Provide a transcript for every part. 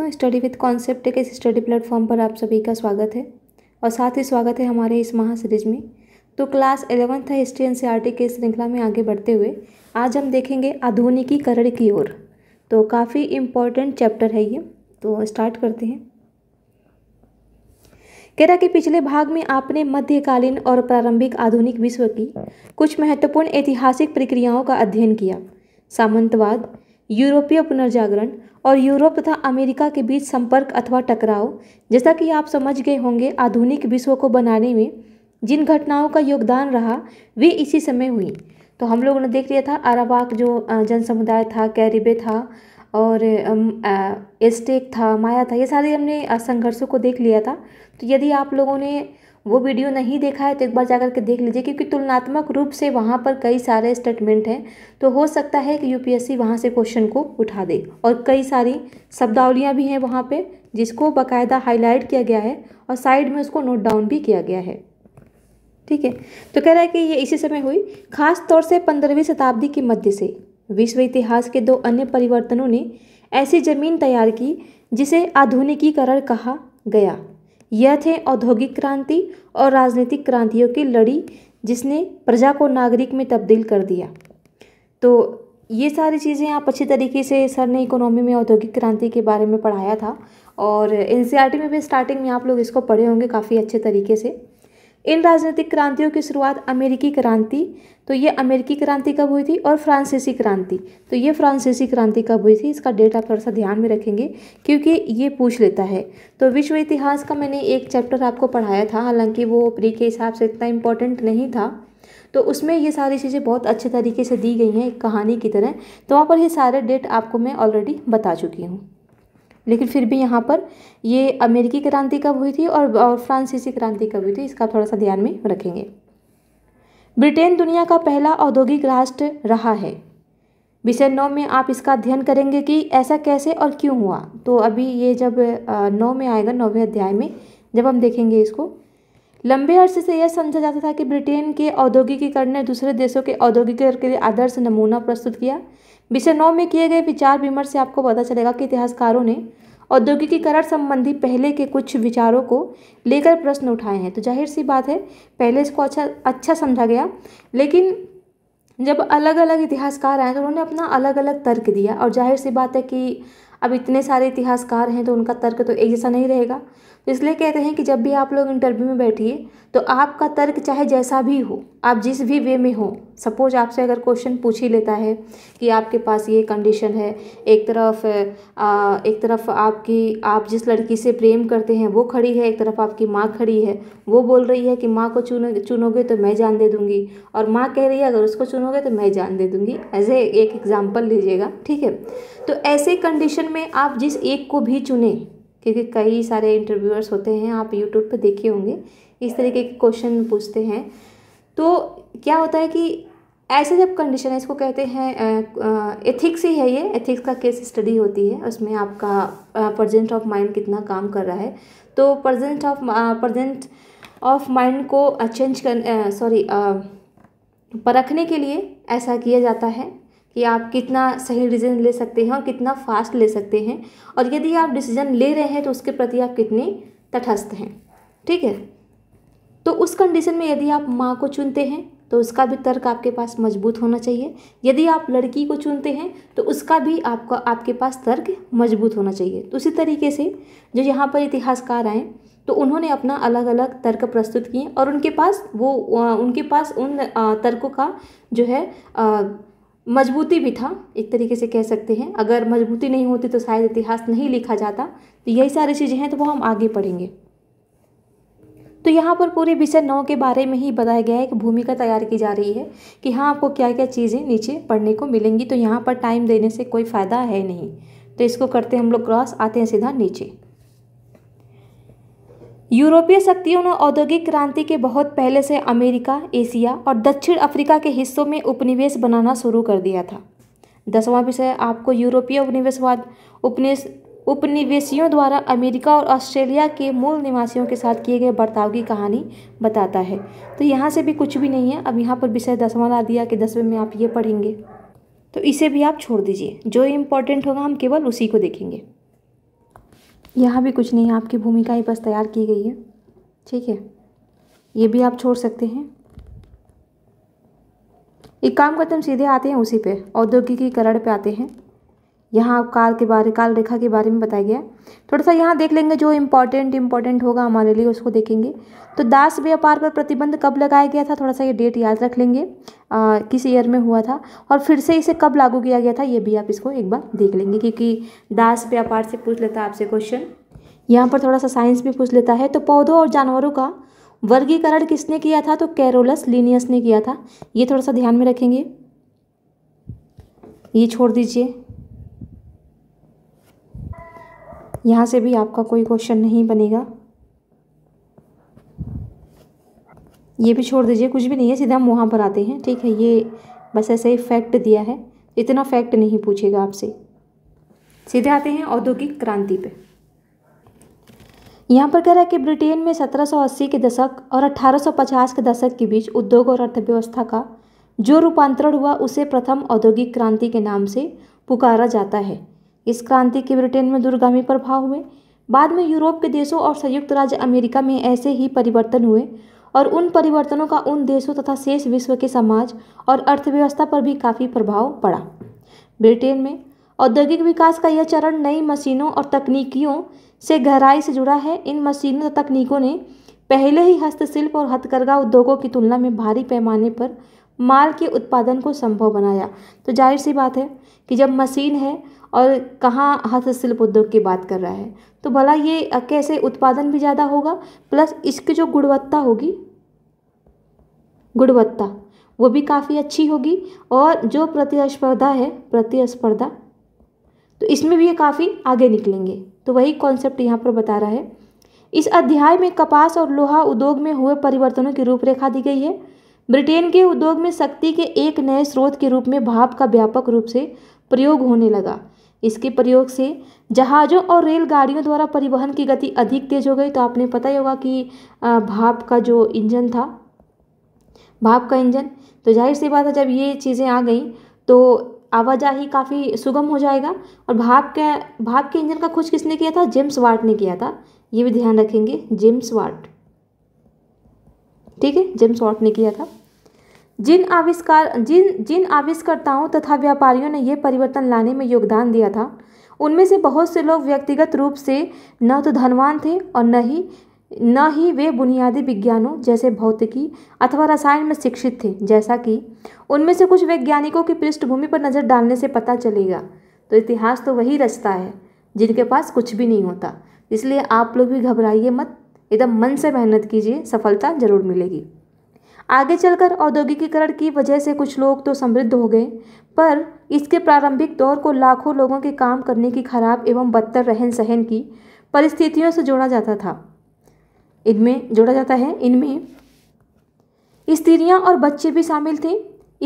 दोस्तों study with concept के इस स्टडी प्लेटफॉर्म पर आप सभी का स्वागत है और साथ ही स्वागत है हमारे इस महा सीरीज में तो class eleventh history N C की श्रृंखला में आगे बढ़ते हुए आज हम देखेंगे आधुनिकीकरण की ओर तो काफ़ी इम्पोर्टेंट चैप्टर है ये तो स्टार्ट करते हैं कह रहा कि पिछले भाग में आपने मध्यकालीन और प्रारंभिक आधुनिक विश्व की कुछ महत्वपूर्ण ऐतिहासिक प्रक्रियाओं का अध्ययन किया सामंतवाद यूरोपीय पुनर्जागरण और यूरोप तथा अमेरिका के बीच संपर्क अथवा टकराव जैसा कि आप समझ गए होंगे आधुनिक विश्व को बनाने में जिन घटनाओं का योगदान रहा वे इसी समय हुई तो हम लोगों ने देख लिया था आरावाक जो जन समुदाय था कैरिबे था और एस्टेक था माया था ये सारे हमने संघर्षों को देख लिया था तो यदि आप लोगों ने वो वीडियो नहीं देखा है तो एक बार जाकर के देख लीजिए क्योंकि तुलनात्मक रूप से वहाँ पर कई सारे स्टेटमेंट हैं तो हो सकता है कि यूपीएससी वहाँ से क्वेश्चन को उठा दे और कई सारी शब्दावलियाँ भी हैं वहाँ पे जिसको बाकायदा हाईलाइट किया गया है और साइड में उसको नोट डाउन भी किया गया है ठीक है तो कह रहा है कि ये इसी समय हुई खास तौर से पंद्रहवीं शताब्दी के मध्य से विश्व इतिहास के दो अन्य परिवर्तनों ने ऐसी जमीन तैयार की जिसे आधुनिकीकरण कहा गया यह थे औद्योगिक क्रांति और राजनीतिक क्रांतियों की लड़ी जिसने प्रजा को नागरिक में तब्दील कर दिया तो ये सारी चीज़ें आप अच्छी तरीके से सर ने इकोनॉमी में औद्योगिक क्रांति के बारे में पढ़ाया था और एन में भी स्टार्टिंग में आप लोग इसको पढ़े होंगे काफ़ी अच्छे तरीके से इन राजनीतिक क्रांतियों की शुरुआत अमेरिकी क्रांति तो ये अमेरिकी क्रांति कब हुई थी और फ्रांसीसी क्रांति तो ये फ्रांसीसी क्रांति कब हुई थी इसका डेट आप थोड़ा सा ध्यान में रखेंगे क्योंकि ये पूछ लेता है तो विश्व इतिहास का मैंने एक चैप्टर आपको पढ़ाया था हालांकि वो प्री के हिसाब से इतना इम्पोर्टेंट नहीं था तो उसमें ये सारी चीज़ें बहुत अच्छे तरीके से दी गई हैं एक कहानी की तरह तो वहाँ पर ये सारे डेट आपको मैं ऑलरेडी बता चुकी हूँ लेकिन फिर भी यहाँ पर ये अमेरिकी क्रांति कब हुई थी और, फ्रांसीसी क्रांति कब हुई थी इसका थोड़ा सा ध्यान में रखेंगे ब्रिटेन दुनिया का पहला औद्योगिक राष्ट्र रहा है विषय नौ में आप इसका अध्ययन करेंगे कि ऐसा कैसे और क्यों हुआ तो अभी ये जब नौ में आएगा नौवें अध्याय में जब हम देखेंगे इसको लंबे अरसे से यह समझा जाता था कि ब्रिटेन के औद्योगिकीकरण ने दूसरे देशों के औद्योगिकरण के लिए आदर्श नमूना प्रस्तुत किया विषय नौ में किए गए विचार विमर्श से आपको पता चलेगा कि इतिहासकारों ने औद्योगिकीकरण संबंधी पहले के कुछ विचारों को लेकर प्रश्न उठाए हैं तो जाहिर सी बात है पहले इसको अच्छा अच्छा समझा गया लेकिन जब अलग अलग इतिहासकार आए तो उन्होंने अपना अलग अलग तर्क दिया और जाहिर सी बात है कि अब इतने सारे इतिहासकार हैं तो उनका तर्क तो एक जैसा नहीं रहेगा तो इसलिए कहते हैं कि जब भी आप लोग इंटरव्यू में बैठिए तो आपका तर्क चाहे जैसा भी हो आप जिस भी वे में हो सपोज आपसे अगर क्वेश्चन पूछ ही लेता है कि आपके पास ये कंडीशन है एक तरफ आ, एक तरफ आपकी आप जिस लड़की से प्रेम करते हैं वो खड़ी है एक तरफ आपकी माँ खड़ी है वो बोल रही है कि माँ को चुन चुनोगे तो मैं जान दे दूँगी और माँ कह रही है अगर उसको चुनोगे तो मैं जान दे दूँगी एज ए एक एग्ज़ाम्पल लीजिएगा ठीक है तो ऐसे कंडीशन में आप जिस एक को भी चुने क्योंकि कई सारे इंटरव्यूअर्स होते हैं आप यूट्यूब पर देखे होंगे इस तरीके के क्वेश्चन पूछते हैं तो क्या होता है कि ऐसे जब कंडीशन है इसको कहते हैं एथिक्स ही है ये एथिक्स का केस स्टडी होती है उसमें आपका प्रजेंट ऑफ माइंड कितना काम कर रहा है तो present of present of mind को चेंज कर सॉरी परखने के लिए ऐसा किया जाता है कि आप कितना सही डिसीजन ले सकते हैं और कितना फास्ट ले सकते हैं और यदि आप डिसीजन ले रहे हैं तो उसके प्रति आप कितने तटस्थ हैं ठीक है तो उस कंडीशन में यदि आप माँ को चुनते हैं तो उसका भी तर्क आपके पास मजबूत होना चाहिए यदि आप लड़की को चुनते हैं तो उसका भी आपका आपके पास तर्क मजबूत होना चाहिए तो उसी तरीके से जो यहाँ पर इतिहासकार आए तो उन्होंने अपना अलग अलग तर्क प्रस्तुत किए और उनके पास वो उनके पास उन तर्कों का जो है मजबूती भी था एक तरीके से कह सकते हैं अगर मजबूती नहीं होती तो शायद इतिहास नहीं लिखा जाता तो यही सारी चीज़ें हैं तो वो हम आगे पढ़ेंगे तो यहाँ पर पूरे विषय नौ के बारे में ही बताया गया है कि भूमिका तैयार की जा रही है कि हाँ आपको क्या क्या चीज़ें नीचे पढ़ने को मिलेंगी तो यहाँ पर टाइम देने से कोई फ़ायदा है नहीं तो इसको करते हम लोग क्रॉस आते हैं सीधा नीचे यूरोपीय शक्तियों ने औद्योगिक क्रांति के बहुत पहले से अमेरिका एशिया और दक्षिण अफ्रीका के हिस्सों में उपनिवेश बनाना शुरू कर दिया था दसवां विषय आपको यूरोपीय उपनिवेशवाद उपनिवेश उपनिवेशियों द्वारा अमेरिका और ऑस्ट्रेलिया के मूल निवासियों के साथ किए गए बर्ताव की कहानी बताता है तो यहाँ से भी कुछ भी नहीं है अब यहाँ पर विषय दसवां ला दिया कि दसवें में आप ये पढ़ेंगे तो इसे भी आप छोड़ दीजिए जो इम्पोर्टेंट होगा हम केवल उसी को देखेंगे यहाँ भी कुछ नहीं है आपकी भूमिका ही बस तैयार की गई है ठीक है ये भी आप छोड़ सकते हैं एक काम करते हम सीधे आते हैं उसी पे औद्योगिकीकरण पे आते हैं यहाँ काल के बारे काल रेखा के बारे में बताया गया है थोड़ा सा यहाँ देख लेंगे जो इम्पोर्टेंट इम्पोर्टेंट होगा हमारे लिए उसको देखेंगे तो दास व्यापार पर प्रतिबंध कब लगाया गया था थोड़ा सा ये डेट याद रख लेंगे आ, किस ईयर में हुआ था और फिर से इसे कब लागू किया गया था ये भी आप इसको एक बार देख लेंगे क्योंकि दास व्यापार से पूछ लेता आपसे क्वेश्चन यहाँ पर थोड़ा सा साइंस भी पूछ लेता है तो पौधों और जानवरों का वर्गीकरण किसने किया था तो कैरोलस लीनियस ने किया था ये थोड़ा सा ध्यान में रखेंगे ये छोड़ दीजिए यहाँ से भी आपका कोई क्वेश्चन नहीं बनेगा ये भी छोड़ दीजिए कुछ भी नहीं है सीधा हम वहाँ पर आते हैं ठीक है ये बस ऐसे ही फैक्ट दिया है इतना फैक्ट नहीं पूछेगा आपसे सीधे आते हैं औद्योगिक क्रांति पे यहाँ पर कह रहा है कि ब्रिटेन में 1780 के दशक और 1850 के दशक के बीच उद्योग और अर्थव्यवस्था का जो रूपांतरण हुआ उसे प्रथम औद्योगिक क्रांति के नाम से पुकारा जाता है इस क्रांति के ब्रिटेन में दूरगामी प्रभाव हुए बाद में यूरोप के देशों और संयुक्त राज्य अमेरिका में ऐसे ही परिवर्तन हुए और उन परिवर्तनों का उन देशों तथा शेष विश्व के समाज और अर्थव्यवस्था पर भी काफ़ी प्रभाव पड़ा ब्रिटेन में औद्योगिक विकास का यह चरण नई मशीनों और तकनीकियों से गहराई से जुड़ा है इन मशीनों तथा तकनीकों ने पहले ही हस्तशिल्प और हथकरघा उद्योगों की तुलना में भारी पैमाने पर माल के उत्पादन को संभव बनाया तो जाहिर सी बात है कि जब मशीन है और कहाँ हस्तशिल्प उद्योग की बात कर रहा है तो भला ये कैसे उत्पादन भी ज़्यादा होगा प्लस इसकी जो गुणवत्ता होगी गुणवत्ता वो भी काफ़ी अच्छी होगी और जो प्रतिस्पर्धा है प्रतिस्पर्धा तो इसमें भी ये काफ़ी आगे निकलेंगे तो वही कॉन्सेप्ट यहाँ पर बता रहा है इस अध्याय में कपास और लोहा उद्योग में हुए परिवर्तनों की रूपरेखा दी गई है ब्रिटेन के उद्योग में शक्ति के एक नए स्रोत के रूप में भाप का व्यापक रूप से प्रयोग होने लगा इसके प्रयोग से जहाज़ों और रेलगाड़ियों द्वारा परिवहन की गति अधिक तेज़ हो गई तो आपने पता ही होगा कि भाप का जो इंजन था भाप का इंजन तो जाहिर सी बात है जब ये चीज़ें आ गई तो आवाजाही काफ़ी सुगम हो जाएगा और भाप के भाप के इंजन का खोज किसने किया था जेम्स वाट ने किया था ये भी ध्यान रखेंगे जेम्स वाट ठीक है जेम्स वाट ने किया था जिन आविष्कार जिन जिन आविष्कर्ताओं तथा व्यापारियों ने यह परिवर्तन लाने में योगदान दिया था उनमें से बहुत से लोग व्यक्तिगत रूप से न तो धनवान थे और न ही न ही वे बुनियादी विज्ञानों जैसे भौतिकी अथवा रसायन में शिक्षित थे जैसा कि उनमें से कुछ वैज्ञानिकों की पृष्ठभूमि पर नज़र डालने से पता चलेगा तो इतिहास तो वही रचता है जिनके पास कुछ भी नहीं होता इसलिए आप लोग भी घबराइए मत एकदम मन से मेहनत कीजिए सफलता ज़रूर मिलेगी आगे चलकर औद्योगिकीकरण की वजह से कुछ लोग तो समृद्ध हो गए पर इसके प्रारंभिक दौर को लाखों लोगों के काम करने की खराब एवं बदतर रहन सहन की परिस्थितियों से जोड़ा जाता था इनमें जोड़ा जाता है इनमें स्त्रियां और बच्चे भी शामिल थे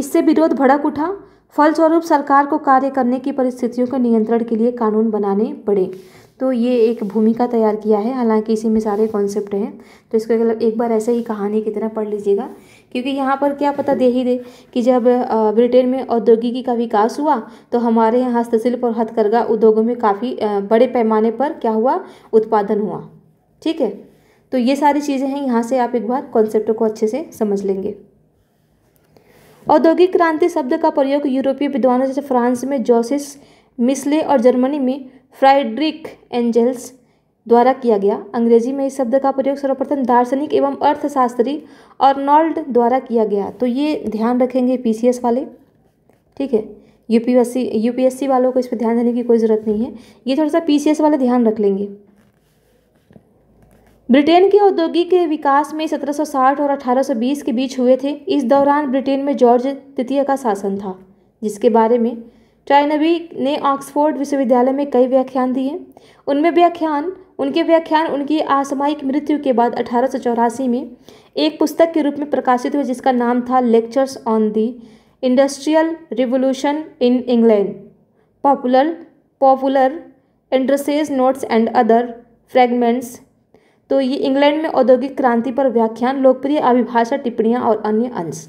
इससे विरोध भड़क उठा फलस्वरूप सरकार को कार्य करने की परिस्थितियों के नियंत्रण के लिए कानून बनाने पड़े तो ये एक भूमिका तैयार किया है हालांकि इसी में सारे कॉन्सेप्ट हैं तो इसको एक बार ऐसे ही कहानी की तरह पढ़ लीजिएगा क्योंकि यहाँ पर क्या पता दे ही दे कि जब ब्रिटेन में औद्योगिकी का विकास हुआ तो हमारे यहाँ हस्तशिल्प और हथकरघा उद्योगों में काफ़ी बड़े पैमाने पर क्या हुआ उत्पादन हुआ ठीक है तो ये सारी चीज़ें हैं यहाँ से आप एक बार कॉन्सेप्ट को अच्छे से समझ लेंगे औद्योगिक क्रांति शब्द का प्रयोग यूरोपीय विद्वानों जैसे फ्रांस में जोसिस मिसले और जर्मनी में फ्राइड्रिक एंजल्स द्वारा किया गया अंग्रेजी में इस शब्द का प्रयोग सर्वप्रथम दार्शनिक एवं अर्थशास्त्री अर्नॉल्ड द्वारा किया गया तो ये ध्यान रखेंगे पीसीएस वाले ठीक है यूपीएससी यूपीएससी वालों को इस पर ध्यान देने की कोई ज़रूरत नहीं है ये थोड़ा सा पीसीएस वाले ध्यान रख लेंगे ब्रिटेन के औद्योगिक विकास में 1760 और 1820 के बीच हुए थे इस दौरान ब्रिटेन में जॉर्ज तृतीय का शासन था जिसके बारे में ट्राइनबी ने ऑक्सफोर्ड विश्वविद्यालय में कई व्याख्यान दिए उनमें व्याख्यान उनके व्याख्यान उनकी असामायिक मृत्यु के बाद अठारह में एक पुस्तक के रूप में प्रकाशित हुए जिसका नाम था lectures on the Industrial Revolution in England popular popular addresses notes and other fragments तो ये इंग्लैंड में औद्योगिक क्रांति पर व्याख्यान लोकप्रिय अभिभाषा टिप्पणियाँ और अन्य अंश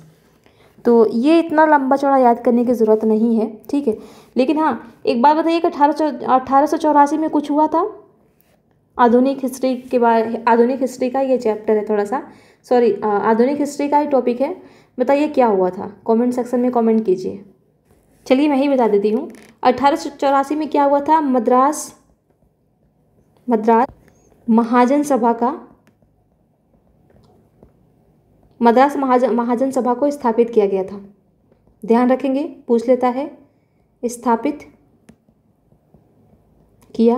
तो ये इतना लंबा चौड़ा याद करने की ज़रूरत नहीं है ठीक है लेकिन हाँ एक बात बताइए कि अठारह अठारह में कुछ हुआ था आधुनिक हिस्ट्री के बारे आधुनिक हिस्ट्री का ये चैप्टर है थोड़ा सा सॉरी आधुनिक हिस्ट्री का ही टॉपिक है बताइए क्या हुआ था कमेंट सेक्शन में कमेंट कीजिए चलिए मैं ही बता देती हूँ अठारह में क्या हुआ था मद्रास मद्रास महाजन सभा का मद्रास महाजन महाजन सभा को स्थापित किया गया था ध्यान रखेंगे पूछ लेता है स्थापित किया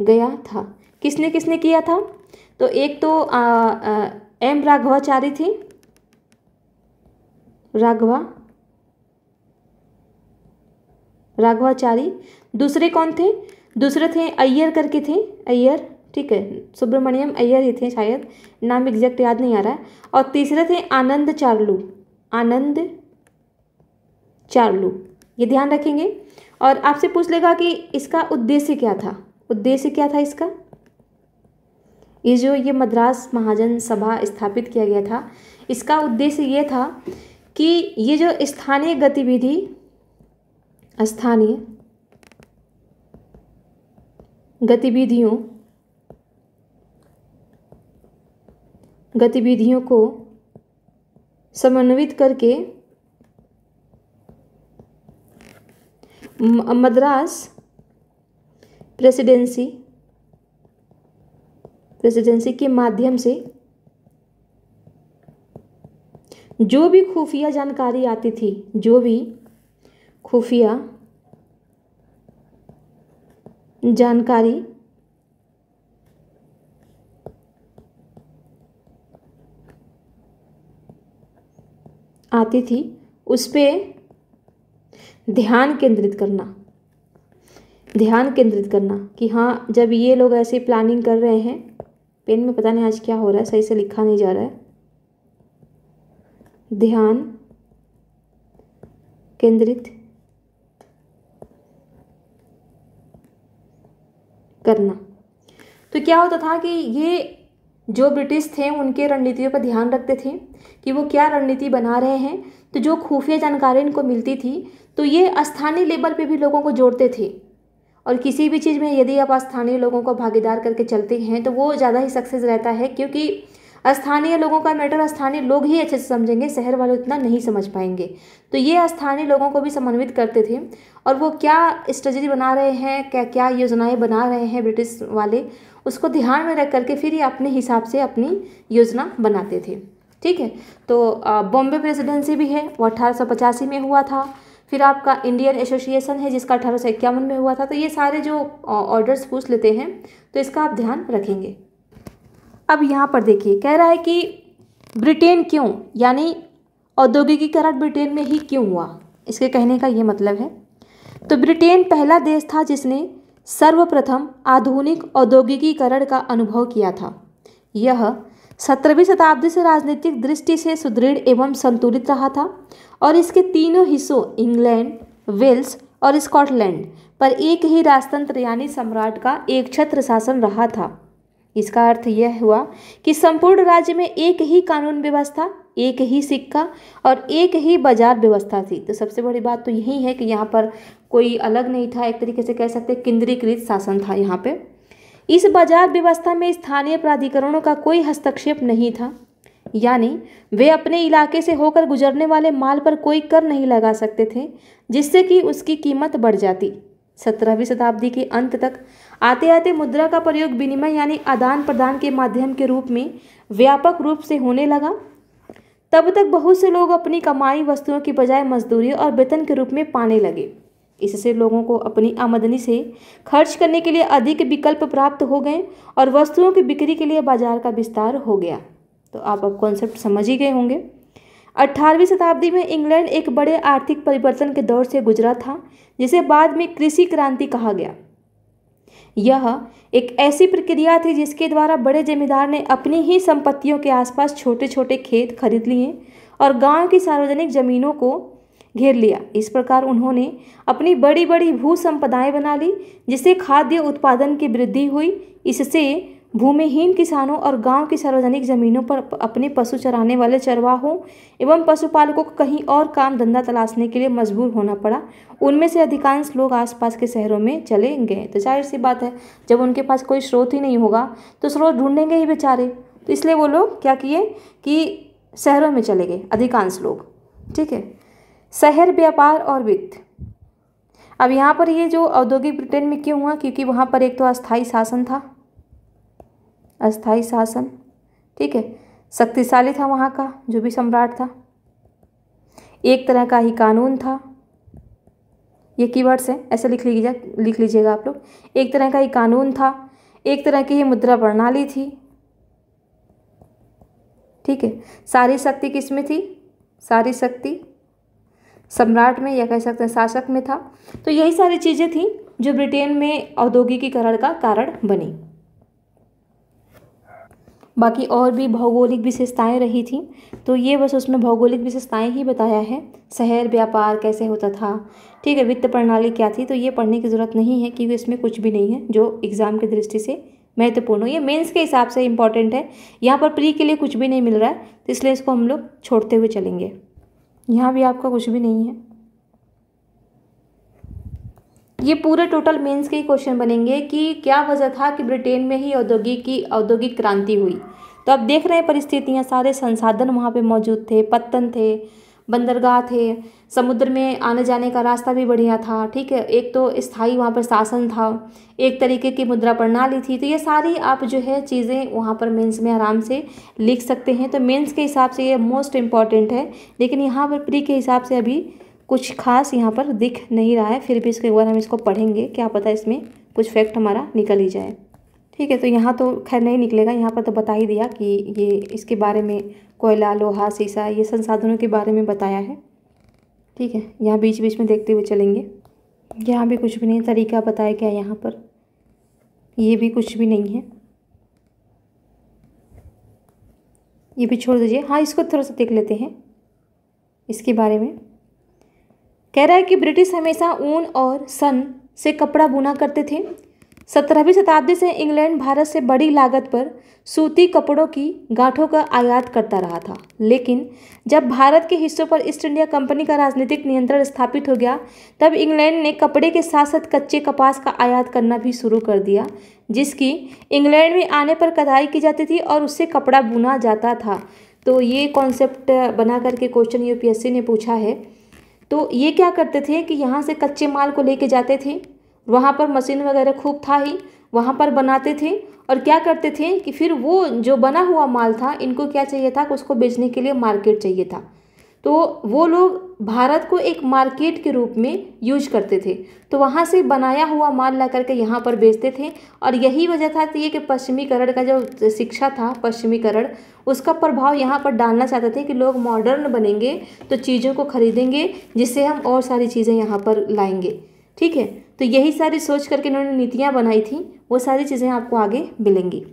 गया था किसने किसने किया था तो एक तो आ, आ, एम राघवाचारी थी राघवा राघवाचारी दूसरे कौन थे दूसरे थे अय्यर करके थे अय्यर ठीक है सुब्रमण्यम अय्यर ही थे शायद नाम एग्जैक्ट याद नहीं आ रहा है और तीसरे थे आनंद चार्लू आनंद चार्लू ये ध्यान रखेंगे और आपसे पूछ लेगा कि इसका उद्देश्य क्या था उद्देश्य क्या था इसका ये जो ये मद्रास महाजन सभा स्थापित किया गया था इसका उद्देश्य ये था कि ये जो स्थानीय गतिविधि स्थानीय गतिविधियों गतिविधियों को समन्वित करके मद्रास प्रेसिडेंसी प्रेसिडेंसी के माध्यम से जो भी खुफिया जानकारी आती थी जो भी खुफिया जानकारी आती थी उस पर ध्यान केंद्रित करना ध्यान केंद्रित करना कि हाँ जब ये लोग ऐसी प्लानिंग कर रहे हैं पेन में पता नहीं आज क्या हो रहा है सही से लिखा नहीं जा रहा है ध्यान केंद्रित करना तो क्या होता था कि ये जो ब्रिटिश थे उनके रणनीतियों पर ध्यान रखते थे कि वो क्या रणनीति बना रहे हैं तो जो खुफिया जानकारी इनको मिलती थी तो ये स्थानीय लेवल पे भी लोगों को जोड़ते थे और किसी भी चीज़ में यदि आप स्थानीय लोगों को भागीदार करके चलते हैं तो वो ज़्यादा ही सक्सेस रहता है क्योंकि स्थानीय लोगों का मैटर स्थानीय लोग ही अच्छे से समझेंगे शहर वाले उतना नहीं समझ पाएंगे तो ये स्थानीय लोगों को भी समन्वित करते थे और वो क्या स्ट्रेटजी बना रहे हैं क्या क्या योजनाएं बना रहे हैं ब्रिटिश वाले उसको ध्यान में रख करके फिर ये अपने हिसाब से अपनी योजना बनाते थे ठीक है तो बॉम्बे प्रेसिडेंसी भी है वो अठारह में हुआ था फिर आपका इंडियन एसोसिएशन है जिसका अठारह सौ इक्यावन में हुआ था तो ये सारे जो ऑर्डर्स पूछ लेते हैं तो इसका आप ध्यान रखेंगे अब यहाँ पर देखिए कह रहा है कि ब्रिटेन क्यों यानी औद्योगिकीकरण ब्रिटेन में ही क्यों हुआ इसके कहने का ये मतलब है तो ब्रिटेन पहला देश था जिसने सर्वप्रथम आधुनिक औद्योगिकीकरण का अनुभव किया था यह सत्रहवीं शताब्दी से राजनीतिक दृष्टि से सुदृढ़ एवं संतुलित रहा था और इसके तीनों हिस्सों इंग्लैंड वेल्स और स्कॉटलैंड पर एक ही राजतंत्र यानी सम्राट का एक छत्र शासन रहा था इसका अर्थ यह हुआ कि संपूर्ण राज्य में एक ही कानून व्यवस्था एक ही सिक्का और एक ही बाजार व्यवस्था थी तो सबसे बड़ी बात तो यही है कि यहाँ पर कोई अलग नहीं था एक तरीके से कह सकते केंद्रीकृत शासन था यहाँ पे इस बाजार व्यवस्था में स्थानीय प्राधिकरणों का कोई हस्तक्षेप नहीं था यानी वे अपने इलाके से होकर गुजरने वाले माल पर कोई कर नहीं लगा सकते थे जिससे कि उसकी कीमत बढ़ जाती सत्रहवीं शताब्दी के अंत तक आते आते मुद्रा का प्रयोग विनिमय यानी आदान प्रदान के माध्यम के रूप में व्यापक रूप से होने लगा तब तक बहुत से लोग अपनी कमाई वस्तुओं की बजाय मजदूरी और वेतन के रूप में पाने लगे इससे लोगों को अपनी आमदनी से खर्च करने के लिए अधिक विकल्प प्राप्त हो गए और वस्तुओं की बिक्री के लिए बाजार का विस्तार हो गया तो आप अब कॉन्सेप्ट समझ ही गए होंगे अट्ठारहवीं शताब्दी में इंग्लैंड एक बड़े आर्थिक परिवर्तन के दौर से गुजरा था जिसे बाद में कृषि क्रांति कहा गया यह एक ऐसी प्रक्रिया थी जिसके द्वारा बड़े जमींदार ने अपनी ही संपत्तियों के आसपास छोटे छोटे खेत खरीद लिए और गांव की सार्वजनिक जमीनों को घेर लिया इस प्रकार उन्होंने अपनी बड़ी बड़ी भू संपदाएँ बना ली जिससे खाद्य उत्पादन की वृद्धि हुई इससे भूमिहीन किसानों और गांव की सार्वजनिक जमीनों पर अपने पशु चराने वाले चरवाहों एवं पशुपालकों को कहीं और काम धंधा तलाशने के लिए मजबूर होना पड़ा उनमें से अधिकांश लोग आसपास के शहरों में चले गए तो जाहिर सी बात है जब उनके पास कोई स्रोत ही नहीं होगा तो स्रोत ढूंढेंगे ही बेचारे तो इसलिए वो लोग क्या किए कि शहरों में चले गए अधिकांश लोग ठीक है शहर व्यापार और वित्त अब यहाँ पर ये जो औद्योगिक ब्रिटेन में क्यों हुआ क्योंकि वहाँ पर एक तो अस्थाई शासन था अस्थाई शासन ठीक है शक्तिशाली था वहाँ का जो भी सम्राट था एक तरह का ही कानून था ये कीवर्ड्स हैं ऐसे लिख लीजिए लिख लीजिएगा आप लोग एक तरह का ही कानून था एक तरह की ही मुद्रा प्रणाली थी ठीक है सारी शक्ति किस में थी सारी शक्ति सम्राट में या कह सकते हैं शासक में था तो यही सारी चीज़ें थीं जो ब्रिटेन में औद्योगिकीकरण का कारण बनी बाकी और भी भौगोलिक विशेषताएं रही थी तो ये बस उसमें भौगोलिक विशेषताएं ही बताया है शहर व्यापार कैसे होता था ठीक है वित्त प्रणाली क्या थी तो ये पढ़ने की ज़रूरत नहीं है क्योंकि इसमें कुछ भी नहीं है जो एग्ज़ाम की दृष्टि से महत्वपूर्ण हो ये मेंस के हिसाब से इम्पॉर्टेंट है यहाँ पर प्री के लिए कुछ भी नहीं मिल रहा है तो इसलिए इसको हम लोग छोड़ते हुए चलेंगे यहाँ भी आपका कुछ भी नहीं है ये पूरे टोटल मेंस के ही क्वेश्चन बनेंगे कि क्या वजह था कि ब्रिटेन में ही औद्योगिक की औद्योगिक क्रांति हुई तो आप देख रहे हैं परिस्थितियाँ सारे संसाधन वहाँ पे मौजूद थे पत्तन थे बंदरगाह थे समुद्र में आने जाने का रास्ता भी बढ़िया था ठीक है एक तो स्थाई वहाँ पर शासन था एक तरीके की मुद्रा प्रणाली थी तो ये सारी आप जो है चीज़ें वहाँ पर मेंस में आराम से लिख सकते हैं तो मेंस के हिसाब से ये मोस्ट इम्पॉर्टेंट है लेकिन यहाँ पर प्री के हिसाब से अभी कुछ खास यहाँ पर दिख नहीं रहा है फिर भी इसके बार हम इसको पढ़ेंगे क्या पता इसमें कुछ फैक्ट हमारा निकल ही जाए ठीक है तो यहाँ तो खैर नहीं निकलेगा यहाँ पर तो बता ही दिया कि ये इसके बारे में कोयला लोहा शीशा ये संसाधनों के बारे में बताया है ठीक है यहाँ बीच बीच में देखते हुए चलेंगे यहाँ भी कुछ भी नहीं तरीका बताया क्या यहाँ पर ये भी कुछ भी नहीं है ये भी छोड़ दीजिए हाँ इसको थोड़ा सा देख लेते हैं इसके बारे में कह रहा है कि ब्रिटिश हमेशा ऊन और सन से कपड़ा बुना करते थे सत्रहवीं शताब्दी से इंग्लैंड भारत से बड़ी लागत पर सूती कपड़ों की गांठों का आयात करता रहा था लेकिन जब भारत के हिस्सों पर ईस्ट इंडिया कंपनी का राजनीतिक नियंत्रण स्थापित हो गया तब इंग्लैंड ने कपड़े के साथ साथ कच्चे कपास का आयात करना भी शुरू कर दिया जिसकी इंग्लैंड में आने पर कदाई की जाती थी और उससे कपड़ा बुना जाता था तो ये कॉन्सेप्ट बना करके क्वेश्चन यू ने पूछा है तो ये क्या करते थे कि यहाँ से कच्चे माल को लेके जाते थे वहाँ पर मशीन वगैरह खूब था ही वहाँ पर बनाते थे और क्या करते थे कि फिर वो जो बना हुआ माल था इनको क्या चाहिए था कि उसको बेचने के लिए मार्केट चाहिए था तो वो लोग भारत को एक मार्केट के रूप में यूज करते थे तो वहाँ से बनाया हुआ माल ला करके यहाँ पर बेचते थे और यही वजह था ये कि पश्चिमीकरण का जो शिक्षा था पश्चिमीकरण उसका प्रभाव यहाँ पर डालना चाहते थे कि लोग मॉडर्न बनेंगे तो चीज़ों को खरीदेंगे जिससे हम और सारी चीज़ें यहाँ पर लाएंगे ठीक है तो यही सारी सोच करके इन्होंने नीतियाँ बनाई थी वो सारी चीज़ें आपको आगे मिलेंगी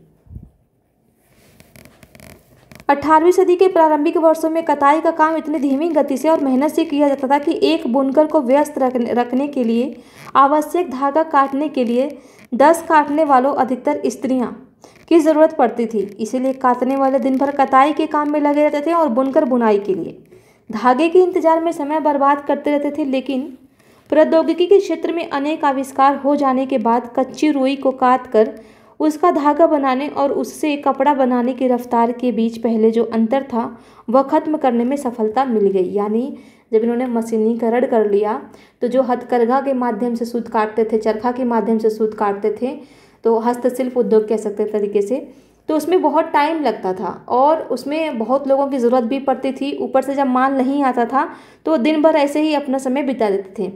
अठारहवीं सदी के प्रारंभिक वर्षों में कताई का काम इतनी धीमी गति से और मेहनत से किया जाता था कि एक बुनकर को व्यस्त रखने के लिए आवश्यक धागा काटने के लिए दस काटने वालों अधिकतर स्त्रियां की ज़रूरत पड़ती थी इसीलिए काटने वाले दिन भर कताई के काम में लगे रहते थे और बुनकर बुनाई के लिए धागे के इंतजार में समय बर्बाद करते रहते थे लेकिन प्रौद्योगिकी के क्षेत्र में अनेक आविष्कार हो जाने के बाद कच्ची रुई को काट कर उसका धागा बनाने और उससे कपड़ा बनाने की रफ्तार के बीच पहले जो अंतर था वह खत्म करने में सफलता मिल गई यानी जब इन्होंने मशीनीकरण कर लिया तो जो हथकरघा के माध्यम से सूत काटते थे चरखा के माध्यम से सूत काटते थे तो हस्तशिल्प उद्योग कह सकते तरीके से तो उसमें बहुत टाइम लगता था और उसमें बहुत लोगों की ज़रूरत भी पड़ती थी ऊपर से जब माल नहीं आता था तो दिन भर ऐसे ही अपना समय बिता देते थे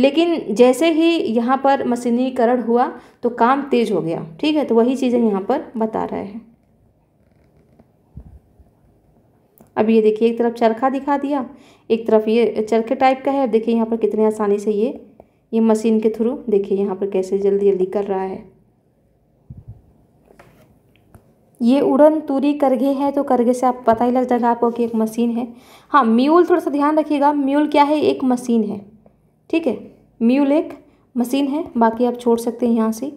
लेकिन जैसे ही यहाँ पर मशीनीकरण हुआ तो काम तेज़ हो गया ठीक है तो वही चीज़ें यहाँ पर बता रहे हैं अब ये देखिए एक तरफ चरखा दिखा दिया एक तरफ ये चरखे टाइप का है देखिए यहाँ पर कितने आसानी से ये ये मशीन के थ्रू देखिए यहाँ पर कैसे जल्दी जल्दी कर रहा है ये उड़न तूरी करघे है तो करघे से आप पता ही लग जाएगा आपको कि एक मशीन है हाँ म्यूल थोड़ा सा ध्यान रखिएगा म्यूल क्या है एक मशीन है ठीक है म्यूल एक मशीन है बाकी आप छोड़ सकते हैं यहाँ से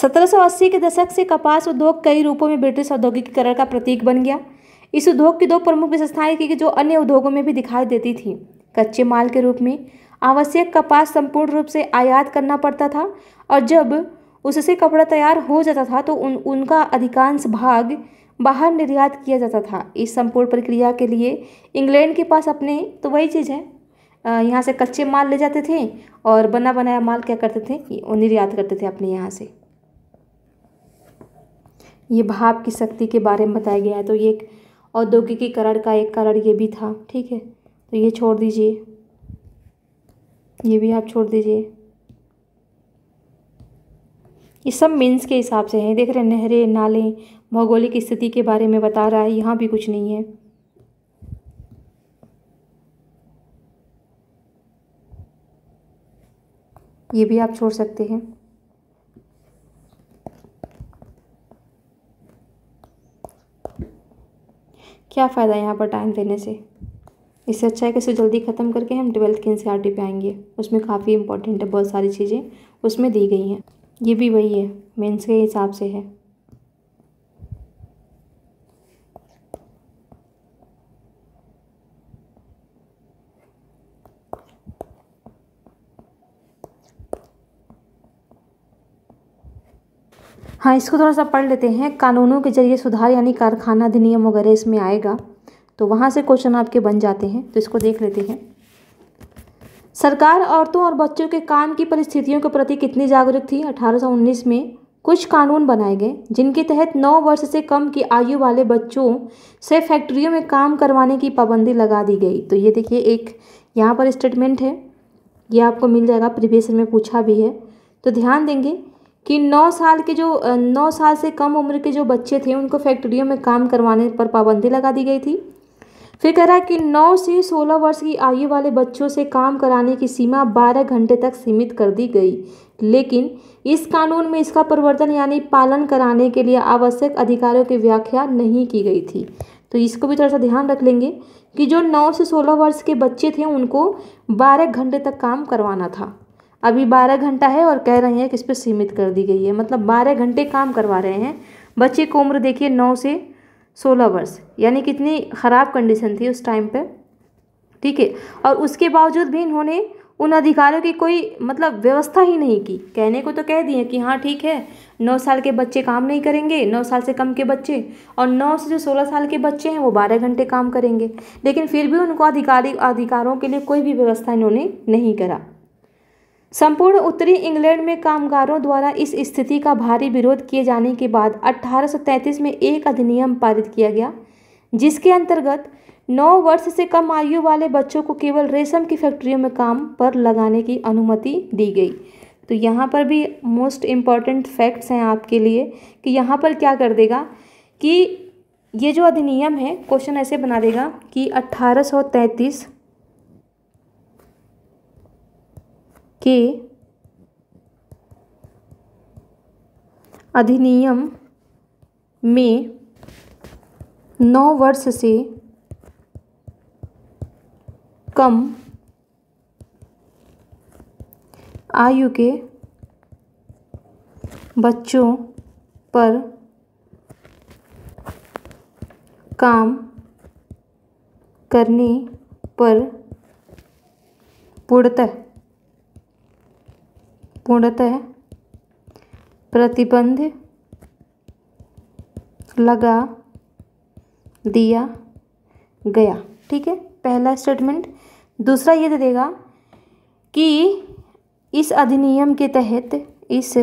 सत्रह सौ अस्सी के दशक से कपास उद्योग कई रूपों में ब्रिटिश औद्योगिकीकरण का प्रतीक बन गया इस उद्योग की दो प्रमुख विशेषताएं थी कि जो अन्य उद्योगों में भी दिखाई देती थी कच्चे माल के रूप में आवश्यक कपास संपूर्ण रूप से आयात करना पड़ता था और जब उससे कपड़ा तैयार हो जाता था तो उन उनका अधिकांश भाग बाहर निर्यात किया जाता था इस संपूर्ण प्रक्रिया के लिए इंग्लैंड के पास अपने तो वही चीज़ है यहाँ से कच्चे माल ले जाते थे और बना बनाया माल क्या करते थे वो निर्यात करते थे अपने यहाँ से ये भाप की शक्ति के बारे में बताया गया है तो ये एक औद्योगिकीकरण का एक कारण ये भी था ठीक है तो ये छोड़ दीजिए ये भी आप छोड़ दीजिए ये सब मीन्स के हिसाब से हैं देख रहे हैं नहरें नाले भौगोलिक स्थिति के बारे में बता रहा है यहाँ भी कुछ नहीं है ये भी आप छोड़ सकते हैं क्या फ़ायदा यहाँ पर टाइम देने से इससे अच्छा है कि इसे जल्दी ख़त्म करके हम ट्वेल्थ के एन e पे आएंगे उसमें काफ़ी इंपॉर्टेंट है बहुत सारी चीज़ें उसमें दी गई हैं ये भी वही है मेंस के हिसाब से है हाँ इसको थोड़ा सा पढ़ लेते हैं कानूनों के जरिए सुधार यानी कारखाना अधिनियम वगैरह इसमें आएगा तो वहाँ से क्वेश्चन आपके बन जाते हैं तो इसको देख लेते हैं सरकार औरतों और बच्चों के काम की परिस्थितियों के प्रति कितनी जागरूक थी 1819 में कुछ कानून बनाए गए जिनके तहत 9 वर्ष से कम की आयु वाले बच्चों से फैक्ट्रियों में काम करवाने की पाबंदी लगा दी गई तो ये देखिए एक यहाँ पर स्टेटमेंट है ये आपको मिल जाएगा प्रीवियस में पूछा भी है तो ध्यान देंगे कि 9 साल के जो 9 साल से कम उम्र के जो बच्चे थे उनको फैक्ट्रियों में काम करवाने पर पाबंदी लगा दी गई थी फिर कह रहा है कि 9 से 16 वर्ष की आयु वाले बच्चों से काम कराने की सीमा 12 घंटे तक सीमित कर दी गई लेकिन इस कानून में इसका परिवर्तन यानी पालन कराने के लिए आवश्यक अधिकारों की व्याख्या नहीं की गई थी तो इसको भी थोड़ा सा ध्यान रख लेंगे कि जो 9 से 16 वर्ष के बच्चे थे उनको 12 घंटे तक काम करवाना था अभी 12 घंटा है और कह रहे हैं कि इस पर सीमित कर दी गई है मतलब 12 घंटे काम करवा रहे हैं बच्चे को उम्र देखिए 9 से सोलह वर्ष यानी कितनी ख़राब कंडीशन थी उस टाइम पे ठीक है और उसके बावजूद भी इन्होंने उन अधिकारों की कोई मतलब व्यवस्था ही नहीं की कहने को तो कह दिए कि हाँ ठीक है नौ साल के बच्चे काम नहीं करेंगे नौ साल से कम के बच्चे और नौ से जो सोलह साल के बच्चे हैं वो बारह घंटे काम करेंगे लेकिन फिर भी उनको अधिकारी अधिकारों के लिए कोई भी व्यवस्था इन्होंने नहीं करा संपूर्ण उत्तरी इंग्लैंड में कामगारों द्वारा इस स्थिति का भारी विरोध किए जाने के बाद 1833 में एक अधिनियम पारित किया गया जिसके अंतर्गत 9 वर्ष से कम आयु वाले बच्चों को केवल रेशम की फैक्ट्रियों में काम पर लगाने की अनुमति दी गई तो यहाँ पर भी मोस्ट इम्पॉर्टेंट फैक्ट्स हैं आपके लिए कि यहाँ पर क्या कर देगा कि ये जो अधिनियम है क्वेश्चन ऐसे बना देगा कि अट्ठारह के अधिनियम में नौ वर्ष से कम आयु के बच्चों पर काम करने पर पूर्णतः पूर्णतः प्रतिबंध लगा दिया गया ठीक है पहला स्टेटमेंट दूसरा ये दे देगा कि इस अधिनियम के तहत इस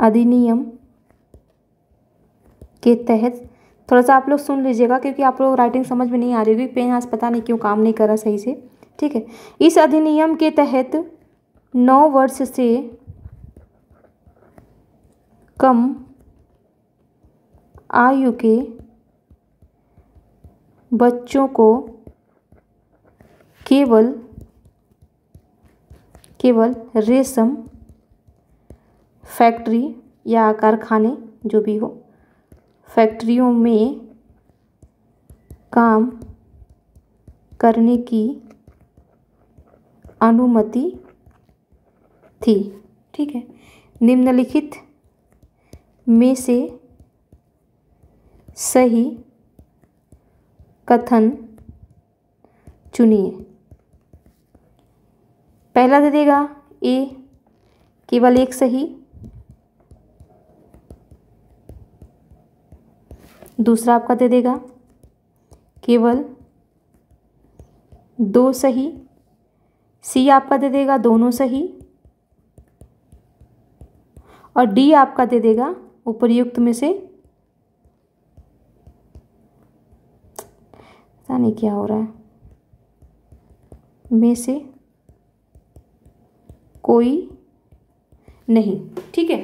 अधिनियम के तहत थोड़ा सा आप लोग सुन लीजिएगा क्योंकि आप लोग राइटिंग समझ में नहीं आ रही होगी पेन आज पता नहीं क्यों काम नहीं कर रहा सही से ठीक है इस अधिनियम के तहत नौ वर्ष से कम आयु के बच्चों को केवल केवल रेशम फैक्ट्री या कारखाने जो भी हो फैक्ट्रियों में काम करने की अनुमति थी ठीक है निम्नलिखित में से सही कथन चुनिए पहला दे देगा ए केवल एक सही दूसरा आपका दे देगा केवल दो सही सी आपका दे देगा दोनों सही और डी आपका दे देगा उपरयुक्त में से पता नहीं क्या हो रहा है में से कोई नहीं ठीक है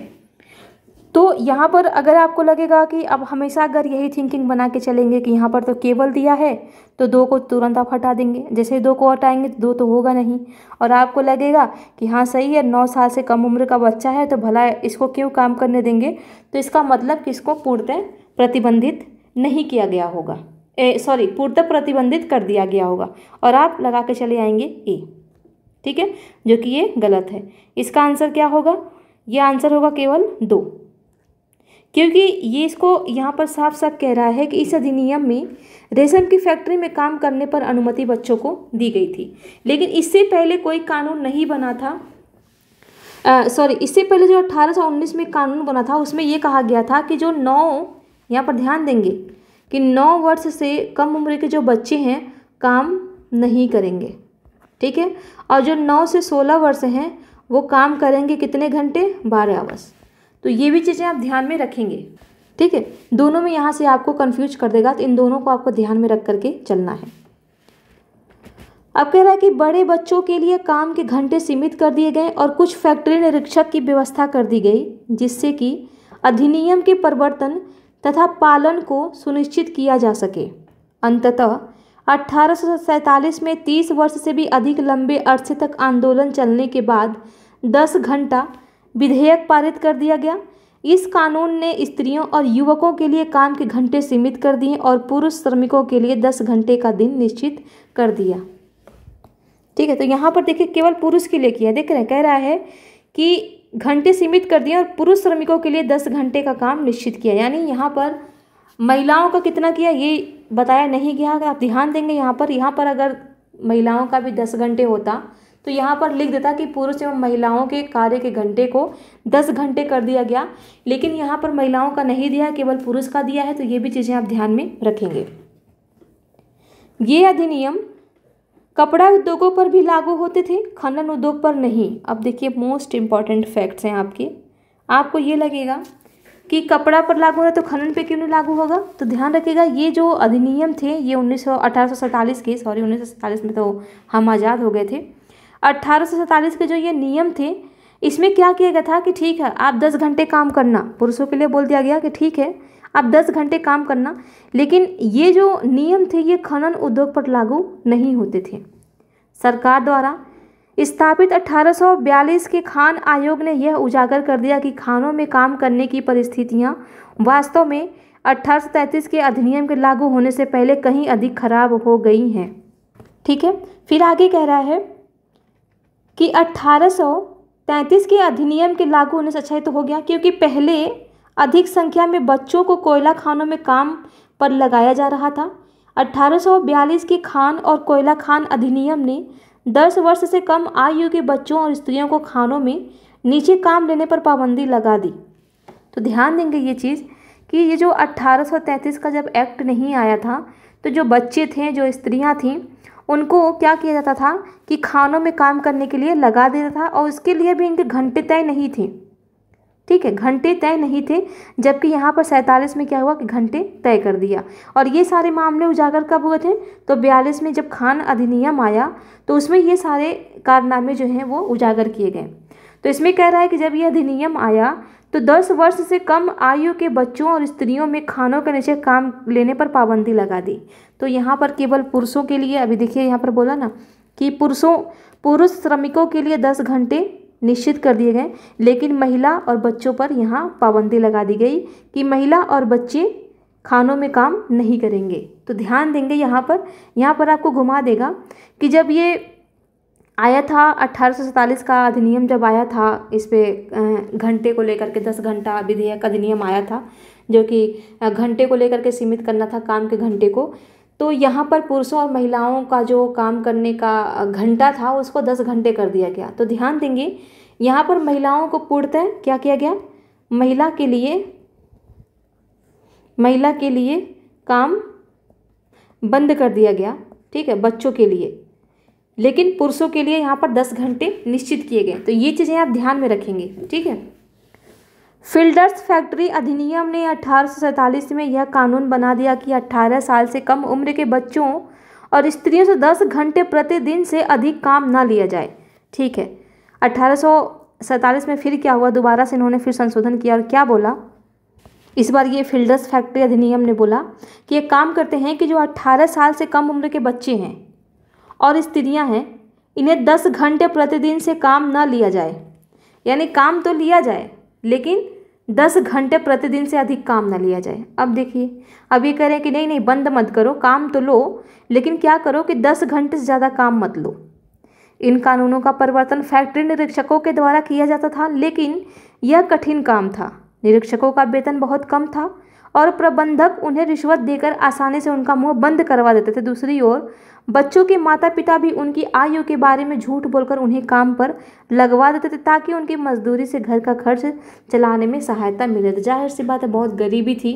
तो यहाँ पर अगर आपको लगेगा कि अब हमेशा अगर यही थिंकिंग बना के चलेंगे कि यहाँ पर तो केवल दिया है तो दो को तुरंत आप हटा देंगे जैसे दो को हटाएंगे तो दो तो होगा नहीं और आपको लगेगा कि हाँ सही है नौ साल से कम उम्र का बच्चा है तो भला इसको क्यों काम करने देंगे तो इसका मतलब कि इसको पूर्णतः प्रतिबंधित नहीं किया गया होगा ए सॉरी पूर्णतः प्रतिबंधित कर दिया गया होगा और आप लगा के चले आएंगे ए ठीक है जो कि ये गलत है इसका आंसर क्या होगा ये आंसर होगा केवल दो क्योंकि ये इसको यहाँ पर साफ साफ कह रहा है कि इस अधिनियम में रेशम की फैक्ट्री में काम करने पर अनुमति बच्चों को दी गई थी लेकिन इससे पहले कोई कानून नहीं बना था सॉरी इससे पहले जो 1819 में कानून बना था उसमें ये कहा गया था कि जो नौ यहाँ पर ध्यान देंगे कि नौ वर्ष से कम उम्र के जो बच्चे हैं काम नहीं करेंगे ठीक है और जो नौ से सोलह वर्ष हैं वो काम करेंगे कितने घंटे बारह आवर्स तो ये भी चीज़ें आप ध्यान में रखेंगे ठीक है दोनों में यहाँ से आपको कन्फ्यूज कर देगा तो इन दोनों को आपको ध्यान में रख करके चलना है अब कह रहा है कि बड़े बच्चों के लिए काम के घंटे सीमित कर दिए गए और कुछ फैक्ट्री निरीक्षक की व्यवस्था कर दी गई जिससे कि अधिनियम के प्रवर्तन तथा पालन को सुनिश्चित किया जा सके अंततः अठारह में 30 वर्ष से भी अधिक लंबे अरसे तक आंदोलन चलने के बाद 10 घंटा विधेयक पारित कर दिया गया इस कानून ने स्त्रियों और युवकों के लिए काम के घंटे सीमित कर दिए और पुरुष श्रमिकों के लिए दस घंटे का दिन निश्चित कर दिया ठीक है तो यहाँ पर देखिए केवल पुरुष के लिए किया देख रहे हैं कह रहा है कि घंटे सीमित कर दिए और पुरुष श्रमिकों के लिए दस घंटे का काम निश्चित किया यानी यहाँ पर महिलाओं का कितना किया ये बताया नहीं गया अगर आप ध्यान देंगे यहाँ पर यहाँ पर अगर महिलाओं का भी दस घंटे होता तो यहाँ पर लिख देता कि पुरुष एवं महिलाओं के कार्य के घंटे को दस घंटे कर दिया गया लेकिन यहाँ पर महिलाओं का नहीं दिया केवल पुरुष का दिया है तो ये भी चीज़ें आप ध्यान में रखेंगे ये अधिनियम कपड़ा उद्योगों पर भी लागू होते थे खनन उद्योग पर नहीं अब देखिए मोस्ट इम्पॉर्टेंट फैक्ट्स हैं आपके आपको ये लगेगा कि कपड़ा पर लागू हो रहा है तो खनन पे क्यों नहीं लागू होगा तो ध्यान रखिएगा ये जो अधिनियम थे ये उन्नीस सौ के सॉरी उन्नीस में तो हम आज़ाद हो गए थे अट्ठारह के जो ये नियम थे इसमें क्या किया गया था कि ठीक है आप दस घंटे काम करना पुरुषों के लिए बोल दिया गया कि ठीक है आप दस घंटे काम करना लेकिन ये जो नियम थे ये खनन उद्योग पर लागू नहीं होते थे सरकार द्वारा स्थापित 1842 के खान आयोग ने यह उजागर कर दिया कि खानों में काम करने की परिस्थितियाँ वास्तव में अट्ठारह के अधिनियम के लागू होने से पहले कहीं अधिक खराब हो गई हैं ठीक है फिर आगे कह रहा है कि 1833 के अधिनियम के लागू होने से अच्छा तो हो गया क्योंकि पहले अधिक संख्या में बच्चों को कोयला खानों में काम पर लगाया जा रहा था 1842 के खान और कोयला खान अधिनियम ने 10 वर्ष से कम आयु के बच्चों और स्त्रियों को खानों में नीचे काम लेने पर पाबंदी लगा दी तो ध्यान देंगे ये चीज़ कि ये जो 1833 का जब एक्ट नहीं आया था तो जो बच्चे थे जो स्त्रियां थीं उनको क्या किया जाता था कि खानों में काम करने के लिए लगा देता था और उसके लिए भी इनके घंटे तय नहीं थे ठीक है घंटे तय नहीं थे जबकि यहाँ पर सैंतालीस में क्या हुआ कि घंटे तय कर दिया और ये सारे मामले उजागर कब हुए थे तो बयालीस में जब खान अधिनियम आया तो उसमें ये सारे कारनामे जो हैं वो उजागर किए गए तो इसमें कह रहा है कि जब ये अधिनियम आया तो 10 वर्ष से कम आयु के बच्चों और स्त्रियों में खानों के नीचे काम लेने पर पाबंदी लगा दी तो यहाँ पर केवल पुरुषों के लिए अभी देखिए यहाँ पर बोला ना कि पुरुषों पुरुष श्रमिकों के लिए दस घंटे निश्चित कर दिए गए लेकिन महिला और बच्चों पर यहाँ पाबंदी लगा दी गई कि महिला और बच्चे खानों में काम नहीं करेंगे तो ध्यान देंगे यहाँ पर यहाँ पर आपको घुमा देगा कि जब ये आया था अठारह का अधिनियम जब आया था इस पर घंटे को लेकर के दस घंटा विधेयक अधिनियम आया था जो कि घंटे को लेकर के सीमित करना था काम के घंटे को तो यहाँ पर पुरुषों और महिलाओं का जो काम करने का घंटा था उसको दस घंटे कर दिया गया तो ध्यान देंगे यहाँ पर महिलाओं को पूर्णतः क्या किया गया महिला के लिए महिला के लिए काम बंद कर दिया गया ठीक है बच्चों के लिए लेकिन पुरुषों के लिए यहाँ पर दस घंटे निश्चित किए गए तो ये चीज़ें आप ध्यान में रखेंगे ठीक है फिल्डर्स फैक्ट्री अधिनियम ने अठारह में यह कानून बना दिया कि 18 साल से कम उम्र के बच्चों और स्त्रियों से 10 घंटे प्रतिदिन से अधिक काम ना लिया जाए ठीक है अठारह में फिर क्या हुआ दोबारा से इन्होंने फिर संशोधन किया और क्या बोला इस बार ये फिल्डर्स फैक्ट्री अधिनियम ने बोला कि ये काम करते हैं कि जो 18 साल से कम उम्र के बच्चे हैं और स्त्रियां हैं इन्हें दस घंटे प्रतिदिन से काम न लिया जाए यानी काम तो लिया जाए लेकिन दस घंटे प्रतिदिन से अधिक काम ना लिया जाए अब देखिए अब ये कह रहे हैं कि नहीं नहीं बंद मत करो काम तो लो लेकिन क्या करो कि दस घंटे से ज़्यादा काम मत लो इन कानूनों का परिवर्तन फैक्ट्री निरीक्षकों के द्वारा किया जाता था लेकिन यह कठिन काम था निरीक्षकों का वेतन बहुत कम था और प्रबंधक उन्हें रिश्वत देकर आसानी से उनका मुंह बंद करवा देते थे दूसरी ओर बच्चों के माता पिता भी उनकी आयु के बारे में झूठ बोलकर उन्हें काम पर लगवा देते थे ताकि उनकी मजदूरी से घर का खर्च चलाने में सहायता मिले तो जाहिर सी बात है बहुत गरीबी थी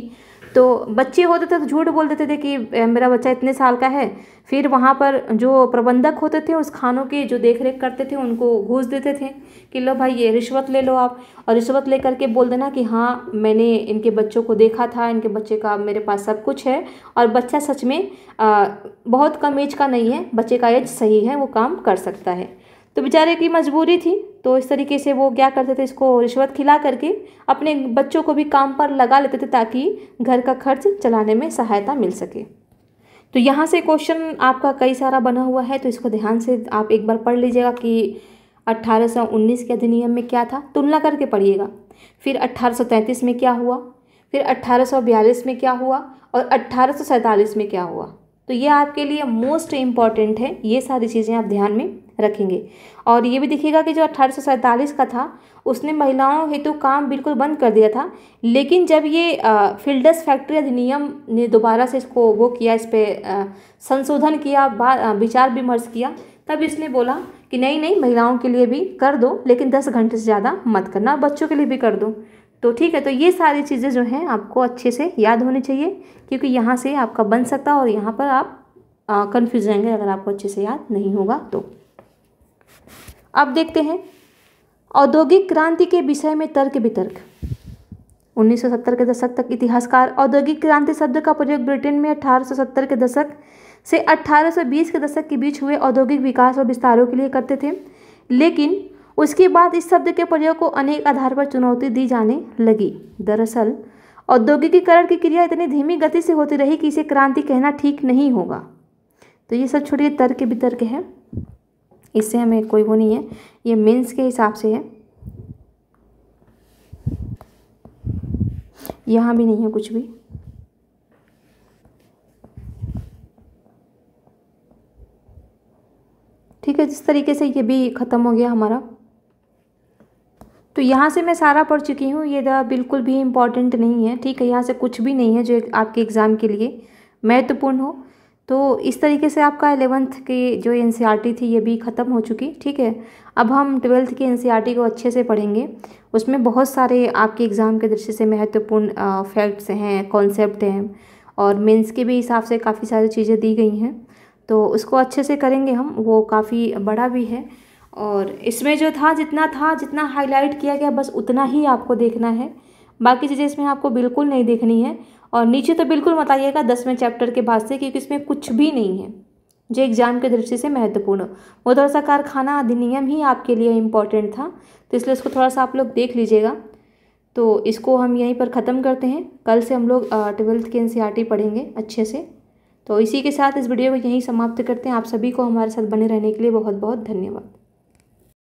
तो बच्चे होते थे तो झूठ बोल देते थे कि मेरा बच्चा इतने साल का है फिर वहाँ पर जो प्रबंधक होते थे उस खानों की जो देख रेख करते थे उनको घूस देते थे कि लो भाई ये रिश्वत ले लो आप और रिश्वत ले करके बोल देना कि हाँ मैंने इनके बच्चों को देखा था इनके बच्चे का मेरे पास सब कुछ है और बच्चा सच में आ, बहुत कम एज का नहीं है बच्चे का एज सही है वो काम कर सकता है तो बेचारे की मजबूरी थी तो इस तरीके से वो क्या करते थे इसको रिश्वत खिला करके अपने बच्चों को भी काम पर लगा लेते थे ताकि घर का खर्च चलाने में सहायता मिल सके तो यहाँ से क्वेश्चन आपका कई सारा बना हुआ है तो इसको ध्यान से आप एक बार पढ़ लीजिएगा कि 1819 के अधिनियम में क्या था तुलना करके पढ़िएगा फिर 1833 में क्या हुआ फिर 1842 में क्या हुआ और 1847 में क्या हुआ तो ये आपके लिए मोस्ट इम्पॉर्टेंट है ये सारी चीज़ें आप ध्यान में रखेंगे और ये भी देखिएगा कि जो अट्ठारह का था उसने महिलाओं हेतु काम बिल्कुल बंद कर दिया था लेकिन जब ये फिल्डर्स फैक्ट्री अधिनियम ने दोबारा से इसको वो किया इस पर संशोधन किया विचार विमर्श किया तब इसने बोला कि नहीं नहीं महिलाओं के लिए भी कर दो लेकिन दस घंटे से ज़्यादा मत करना बच्चों के लिए भी कर दो तो ठीक है तो ये सारी चीज़ें जो हैं आपको अच्छे से याद होनी चाहिए क्योंकि यहाँ से आपका बन सकता है और यहाँ पर आप कन्फ्यूज रहेंगे अगर आपको अच्छे से याद नहीं होगा तो अब देखते हैं औद्योगिक क्रांति के विषय में तर्क वितर्क 1970 के दशक तक इतिहासकार औद्योगिक क्रांति शब्द का प्रयोग ब्रिटेन में 1870 के दशक से 1820 के दशक के बीच हुए औद्योगिक विकास और विस्तारों के लिए करते थे लेकिन उसके बाद इस शब्द के प्रयोग को अनेक आधार पर चुनौती दी जाने लगी दरअसल औद्योगिकीकरण की क्रिया इतनी धीमी गति से होती रही कि इसे क्रांति कहना ठीक नहीं होगा तो ये सब छोटे तर्क वितर्क है इससे हमें कोई वो नहीं है ये मीन्स के हिसाब से है यहाँ भी नहीं है कुछ भी ठीक है जिस तरीके से ये भी ख़त्म हो गया हमारा तो यहाँ से मैं सारा पढ़ चुकी हूँ ये दा बिल्कुल भी इम्पॉर्टेंट नहीं है ठीक है यहाँ से कुछ भी नहीं है जो आपके एग्ज़ाम के लिए महत्वपूर्ण हो तो इस तरीके से आपका एलेवंथ की जो एन e थी ये भी ख़त्म हो चुकी ठीक है अब हम ट्वेल्थ की एन e को अच्छे से पढ़ेंगे उसमें बहुत सारे आपके एग्ज़ाम के दृष्टि से महत्वपूर्ण फैक्ट्स हैं कॉन्सेप्ट हैं और मेंस के भी हिसाब से काफ़ी सारी चीज़ें दी गई हैं तो उसको अच्छे से करेंगे हम वो काफ़ी बड़ा भी है और इसमें जो था जितना था जितना हाईलाइट किया गया बस उतना ही आपको देखना है बाकी चीज़ें इसमें आपको बिल्कुल नहीं देखनी है और नीचे तो बिल्कुल मत आइएगा दसवें चैप्टर के बाद से क्योंकि इसमें कुछ भी नहीं है जो एग्जाम के दृष्टि से महत्वपूर्ण वो थोड़ा सा कारखाना अधिनियम ही आपके लिए इम्पॉर्टेंट था तो इसलिए इसको थोड़ा सा आप लोग देख लीजिएगा तो इसको हम यहीं पर ख़त्म करते हैं कल से हम लोग ट्वेल्थ के एन e पढ़ेंगे अच्छे से तो इसी के साथ इस वीडियो को यहीं समाप्त करते हैं आप सभी को हमारे साथ बने रहने के लिए बहुत बहुत धन्यवाद